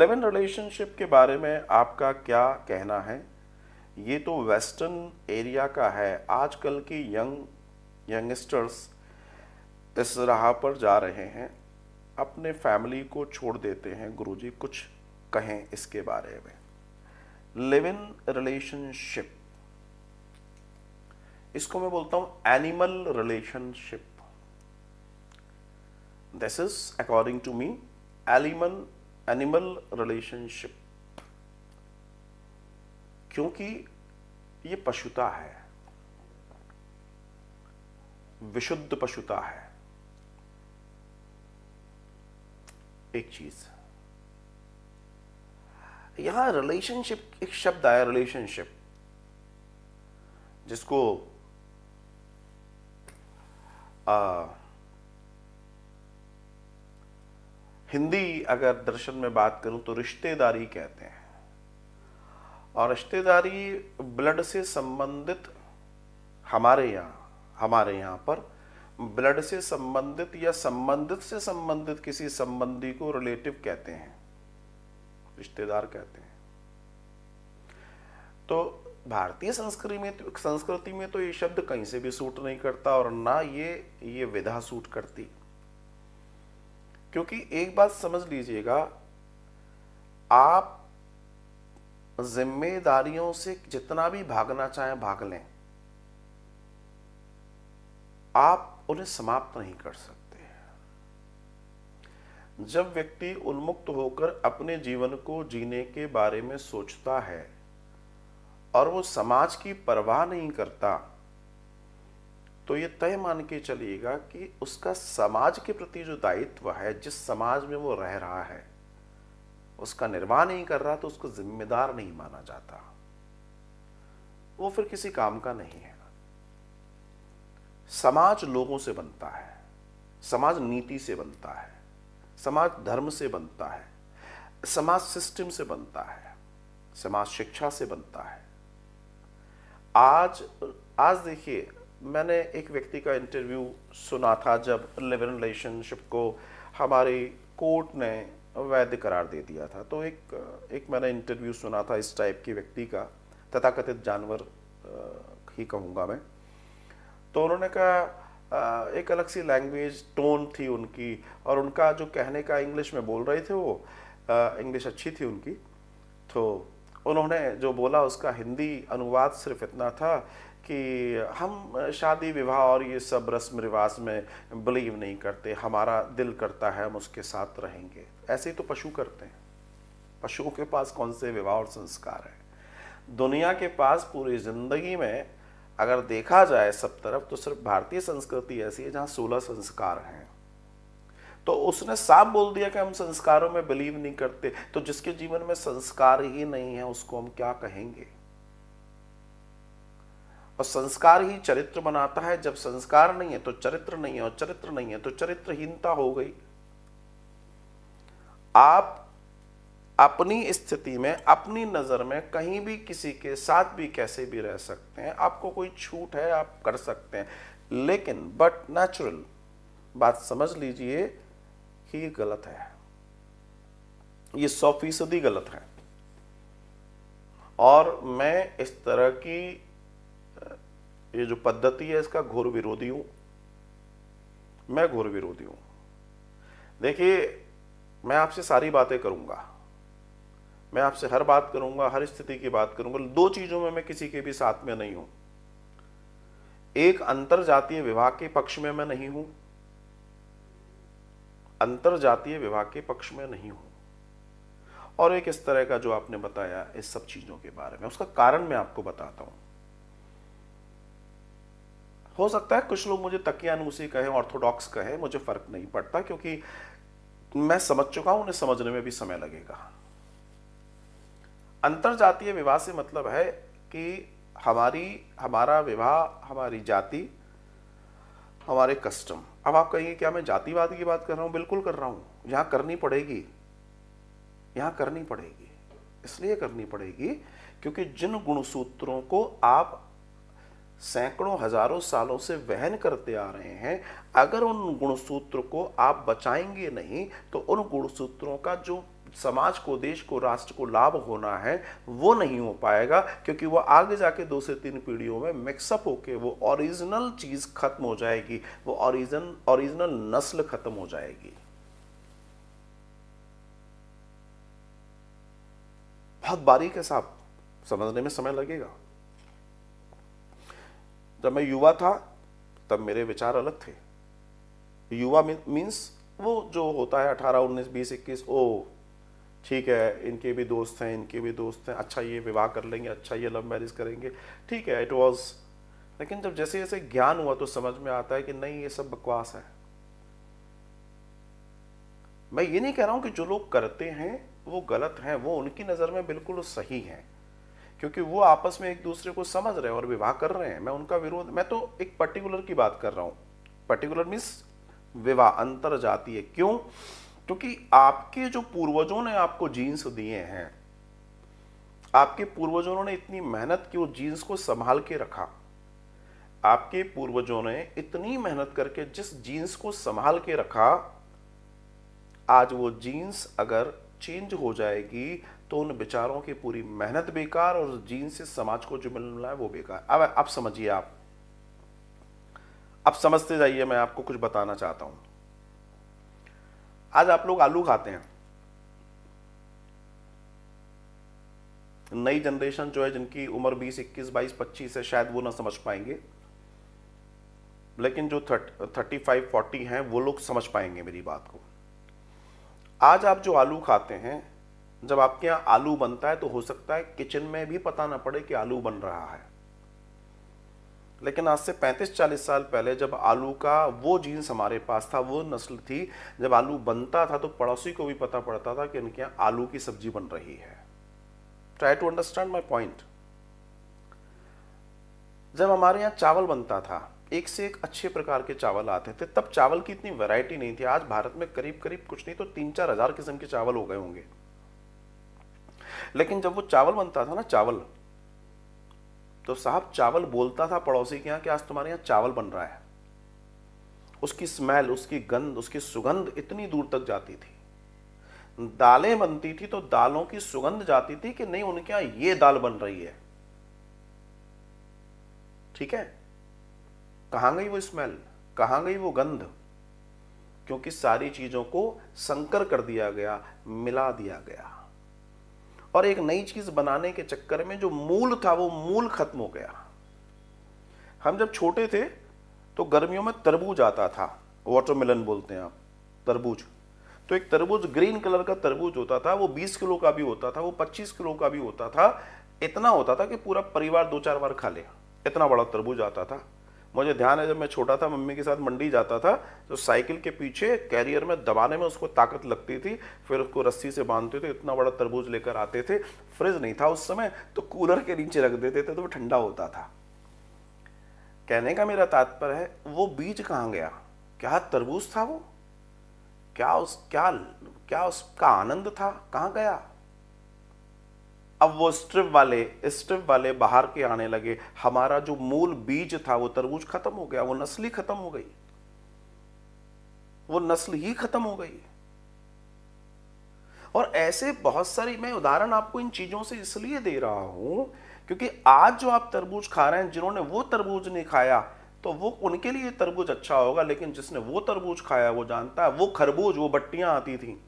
love and relationship के बारे में आपका क्या कहना है ये तो वेस्टर्न एरिया का है आजकल के यंग यंगस्टर्स इस राह पर जा रहे हैं अपने फैमिली को छोड़ देते हैं गुरुजी कुछ कहें इसके बारे में लिव इन रिलेशनशिप इसको मैं बोलता हूं animal relationship this is according to me animal animal relationship क्योंकि ये पशुता है विशुद्ध पशुता है एक चीज यहां रिलेशनशिप एक शब्द आया रिलेशनशिप जिसको आ, हिंदी अगर दर्शन में बात करूं तो रिश्तेदारी कहते हैं और रिश्तेदारी ब्लड से संबंधित हमारे यहाँ हमारे यहाँ पर ब्लड से संबंधित या संबंधित से संबंधित किसी संबंधी को रिलेटिव कहते हैं रिश्तेदार कहते हैं तो भारतीय संस्कृति में तो, संस्कृति में तो ये शब्द कहीं से भी सूट नहीं करता और ना ये ये विधा सूट करती क्योंकि एक बात समझ लीजिएगा आप जिम्मेदारियों से जितना भी भागना चाहें भाग लें आप उन्हें समाप्त नहीं कर सकते जब व्यक्ति उन्मुक्त होकर अपने जीवन को जीने के बारे में सोचता है और वो समाज की परवाह नहीं करता तो ये तय मान के चलिएगा कि उसका समाज के प्रति जो दायित्व है जिस समाज में वो रह रहा है उसका निर्वाह नहीं कर रहा तो उसको जिम्मेदार नहीं माना जाता वो फिर किसी काम का नहीं है समाज लोगों से बनता है समाज नीति से बनता है समाज धर्म से बनता है समाज सिस्टम से बनता है समाज शिक्षा से बनता है आज आज देखिए मैंने एक व्यक्ति का इंटरव्यू सुना था जब लिव इन रिलेशनशिप को हमारी कोर्ट ने वैध करार दे दिया था तो एक एक मैंने इंटरव्यू सुना था इस टाइप के व्यक्ति का तथाकथित जानवर ही कहूँगा मैं तो उन्होंने कहा एक अलग सी लैंग्वेज टोन थी उनकी और उनका जो कहने का इंग्लिश में बोल रहे थे वो इंग्लिश अच्छी थी उनकी तो उन्होंने जो बोला उसका हिंदी अनुवाद सिर्फ इतना था कि हम शादी विवाह और ये सब रस्म रिवाज में बिलीव नहीं करते हमारा दिल करता है हम उसके साथ रहेंगे ऐसे ही तो पशु करते हैं पशुओं के पास कौन से विवाह और संस्कार हैं दुनिया के पास पूरी ज़िंदगी में अगर देखा जाए सब तरफ तो सिर्फ भारतीय संस्कृति ऐसी है जहाँ सोलह संस्कार हैं तो उसने साफ बोल दिया कि हम संस्कारों में बिलीव नहीं करते तो जिसके जीवन में संस्कार ही नहीं है उसको हम क्या कहेंगे और संस्कार ही चरित्र बनाता है जब संस्कार नहीं है तो चरित्र नहीं है और चरित्र नहीं है तो चरित्रहीनता हो गई आप अपनी स्थिति में अपनी नज़र में कहीं भी किसी के साथ भी कैसे भी रह सकते हैं आपको कोई छूट है आप कर सकते हैं लेकिन बट नेचुरल बात समझ लीजिए कि ये गलत है ये सौ फीसदी गलत है और मैं इस तरह की ये जो पद्धति है इसका घोर विरोधी हूं मैं घोर विरोधी हूं देखिए मैं आपसे सारी बातें करूंगा मैं आपसे हर बात करूंगा हर स्थिति की बात करूंगा दो चीजों में मैं किसी के भी साथ में नहीं हूं एक अंतर जातीय विवाह के पक्ष में मैं नहीं हूं जातीय विवाह के पक्ष में नहीं हूं और एक इस तरह का जो आपने बताया इस सब चीज़ों के बारे में उसका कारण मैं आपको बताता हूं हो सकता है कुछ लोग मुझे तकियानूसी कहें ऑर्थोडॉक्स कहें मुझे फ़र्क नहीं पड़ता क्योंकि मैं समझ चुका हूं उन्हें समझने में भी समय लगेगा अंतर जातीय विवाह से मतलब है कि हमारी हमारा विवाह हमारी जाति हमारे कस्टम अब आप कहेंगे क्या मैं जातिवाद की बात कर रहा हूँ बिल्कुल कर रहा हूँ यहाँ करनी पड़ेगी यहाँ करनी पड़ेगी इसलिए करनी पड़ेगी क्योंकि जिन गुणसूत्रों को आप सैकड़ों हजारों सालों से वहन करते आ रहे हैं अगर उन गुणसूत्र को आप बचाएंगे नहीं तो उन गुणसूत्रों का जो समाज को देश को राष्ट्र को लाभ होना है वो नहीं हो पाएगा क्योंकि वो आगे जाके दो से तीन पीढ़ियों में मिक्सअप होके वो ओरिजिनल चीज़ खत्म हो जाएगी वो ओरिजिन ओरिजिनल नस्ल खत्म हो जाएगी बहुत बारीक है साहब समझने में समय लगेगा जब मैं युवा था तब मेरे विचार अलग थे युवा मीन्स वो जो होता है अठारह उन्नीस बीस इक्कीस ओ ठीक है इनके भी दोस्त हैं इनके भी दोस्त हैं अच्छा ये विवाह कर लेंगे अच्छा ये लव मैरिज करेंगे ठीक है इट वॉज लेकिन जब जैसे जैसे ज्ञान हुआ तो समझ में आता है कि नहीं ये सब बकवास है मैं ये नहीं कह रहा हूं कि जो लोग करते हैं वो गलत हैं वो उनकी नज़र में बिल्कुल सही हैं क्योंकि वो आपस में एक दूसरे को समझ रहे हैं और विवाह कर रहे हैं मैं उनका विरोध मैं तो एक पर्टिकुलर की बात कर रहा हूं पर्टिकुलर मीन्स विवाह अंतर जाती है क्यों क्योंकि आपके जो पूर्वजों ने आपको जीन्स दिए हैं आपके पूर्वजों ने इतनी मेहनत की वो जीन्स को संभाल के रखा आपके पूर्वजों ने इतनी मेहनत करके जिस जीन्स को संभाल के रखा आज वो जीन्स अगर चेंज हो जाएगी तो उन बेचारों की पूरी मेहनत बेकार और जीन्स से समाज को जो रहा है वो बेकार अब आप समझिए आप अब समझते जाइए मैं आपको कुछ बताना चाहता हूं आज आप लोग आलू खाते हैं नई जनरेशन जो है जिनकी उम्र 20, 21, 22, 25 है शायद वो ना समझ पाएंगे लेकिन जो थर्टी फाइव फोर्टी हैं वो लोग समझ पाएंगे मेरी बात को आज आप जो आलू खाते हैं जब आपके यहाँ आलू बनता है तो हो सकता है किचन में भी पता ना पड़े कि आलू बन रहा है लेकिन आज से 35-40 साल पहले जब आलू का वो जीन्स हमारे पास था वो नस्ल थी जब आलू बनता था तो पड़ोसी को भी पता पड़ता था कि इनके यहाँ आलू की सब्जी बन रही है try to understand my point जब हमारे यहाँ चावल बनता था एक से एक अच्छे प्रकार के चावल आते थे तब चावल की इतनी वैरायटी नहीं थी आज भारत में करीब करीब कुछ नहीं तो तीन चार हजार किस्म के चावल हो गए होंगे लेकिन जब वो चावल बनता था ना चावल तो साहब चावल बोलता था पड़ोसी के यहाँ कि आज तुम्हारे यहाँ चावल बन रहा है उसकी स्मेल उसकी गंध उसकी सुगंध इतनी दूर तक जाती थी दालें बनती थी तो दालों की सुगंध जाती थी कि नहीं उनके यहां ये दाल बन रही है ठीक है कहां गई वो स्मेल कहां गई वो गंध क्योंकि सारी चीजों को संकर कर दिया गया मिला दिया गया और एक नई चीज बनाने के चक्कर में जो मूल था वो मूल खत्म हो गया हम जब छोटे थे तो गर्मियों में तरबूज आता था वाटरमेलन बोलते हैं आप तरबूज तो एक तरबूज ग्रीन कलर का तरबूज होता था वो 20 किलो का भी होता था वो 25 किलो का भी होता था इतना होता था कि पूरा परिवार दो चार बार खा ले इतना बड़ा तरबूज आता था मुझे ध्यान है जब मैं छोटा था मम्मी के साथ मंडी जाता था तो साइकिल के पीछे कैरियर में दबाने में उसको ताकत लगती थी फिर उसको रस्सी से बांधते थे इतना बड़ा तरबूज लेकर आते थे फ्रिज नहीं था उस समय तो कूलर के नीचे रख देते थे तो वो ठंडा होता था कहने का मेरा तात्पर्य है वो बीज कहाँ गया क्या तरबूज था वो क्या उस क्या क्या उसका आनंद था कहाँ गया अब वो स्ट्रिप वाले स्ट्रिप वाले बाहर के आने लगे हमारा जो मूल बीज था वो तरबूज खत्म हो गया वो नस्ल ही खत्म हो गई वो नस्ल ही खत्म हो गई और ऐसे बहुत सारी मैं उदाहरण आपको इन चीजों से इसलिए दे रहा हूं क्योंकि आज जो आप तरबूज खा रहे हैं जिन्होंने वो तरबूज नहीं खाया तो वो उनके लिए तरबूज अच्छा होगा लेकिन जिसने वो तरबूज खाया वो जानता है वो खरबूज वो बट्टियां आती थी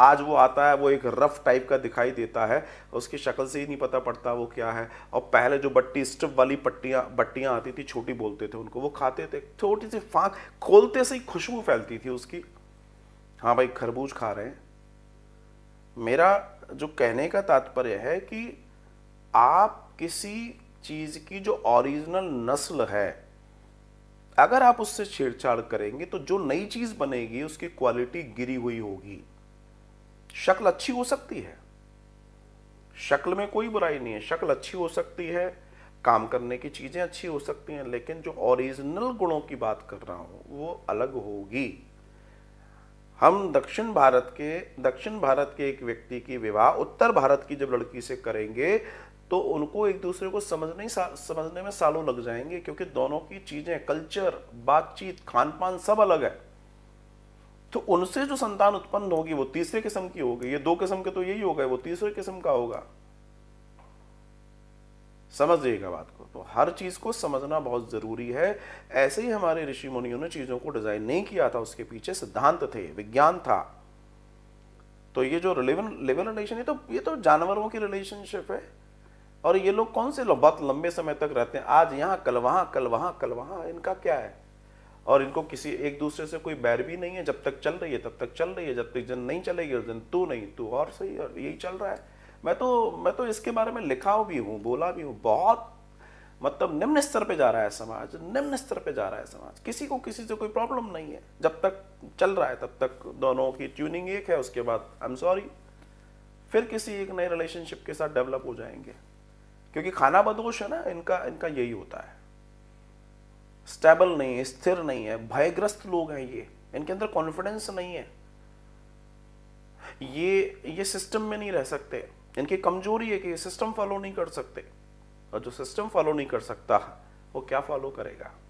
आज वो आता है वो एक रफ टाइप का दिखाई देता है उसकी शक्ल से ही नहीं पता पड़ता वो क्या है और पहले जो बट्टी स्टिप वाली पट्टियाँ बट्टियाँ आती थी छोटी बोलते थे उनको वो खाते थे छोटी सी फाँक खोलते से ही खुशबू फैलती थी उसकी हाँ भाई खरबूज खा रहे हैं मेरा जो कहने का तात्पर्य है कि आप किसी चीज़ की जो ओरिजिनल नस्ल है अगर आप उससे छेड़छाड़ करेंगे तो जो नई चीज़ बनेगी उसकी क्वालिटी गिरी हुई होगी शक्ल अच्छी हो सकती है शक्ल में कोई बुराई नहीं है शक्ल अच्छी हो सकती है काम करने की चीज़ें अच्छी हो सकती हैं लेकिन जो ओरिजिनल गुणों की बात कर रहा हूं वो अलग होगी हम दक्षिण भारत के दक्षिण भारत के एक व्यक्ति की विवाह उत्तर भारत की जब लड़की से करेंगे तो उनको एक दूसरे को समझने समझने में सालों लग जाएंगे क्योंकि दोनों की चीज़ें कल्चर बातचीत खान पान सब अलग है तो उनसे जो संतान उत्पन्न होगी वो तीसरे किस्म की होगी ये दो किस्म के तो यही होगा वो तीसरे किस्म का होगा समझिएगा बात को तो हर चीज को समझना बहुत जरूरी है ऐसे ही हमारे ऋषि मुनियों ने चीजों को डिजाइन नहीं किया था उसके पीछे सिद्धांत थे विज्ञान था तो ये जो रिलेवन लेवल रिलेशन है तो ये तो जानवरों की रिलेशनशिप है और ये लोग कौन से लोग बहुत लंबे समय तक रहते हैं आज यहाँ कल वहां कल वहां कल वहां इनका क्या है और इनको किसी एक दूसरे से कोई बैर भी नहीं है जब तक चल रही है तब तक चल रही है जब तक जन नहीं चलेगी उस दिन तू नहीं तू और सही और यही चल रहा है मैं तो मैं तो इसके बारे में लिखा भी हूँ बोला भी हूँ बहुत मतलब निम्न स्तर पे जा रहा है समाज निम्न स्तर पे जा रहा है समाज किसी को किसी से कोई प्रॉब्लम नहीं है जब तक चल रहा है तब तक दोनों की ट्यूनिंग एक है उसके बाद आई एम सॉरी फिर किसी एक नए रिलेशनशिप के साथ डेवलप हो जाएंगे क्योंकि खाना बदोश है ना इनका इनका यही होता है स्टेबल नहीं है स्थिर नहीं है भयग्रस्त लोग हैं ये इनके अंदर कॉन्फिडेंस नहीं है ये ये सिस्टम में नहीं रह सकते इनकी कमजोरी है कि ये सिस्टम फॉलो नहीं कर सकते और जो सिस्टम फॉलो नहीं कर सकता वो क्या फॉलो करेगा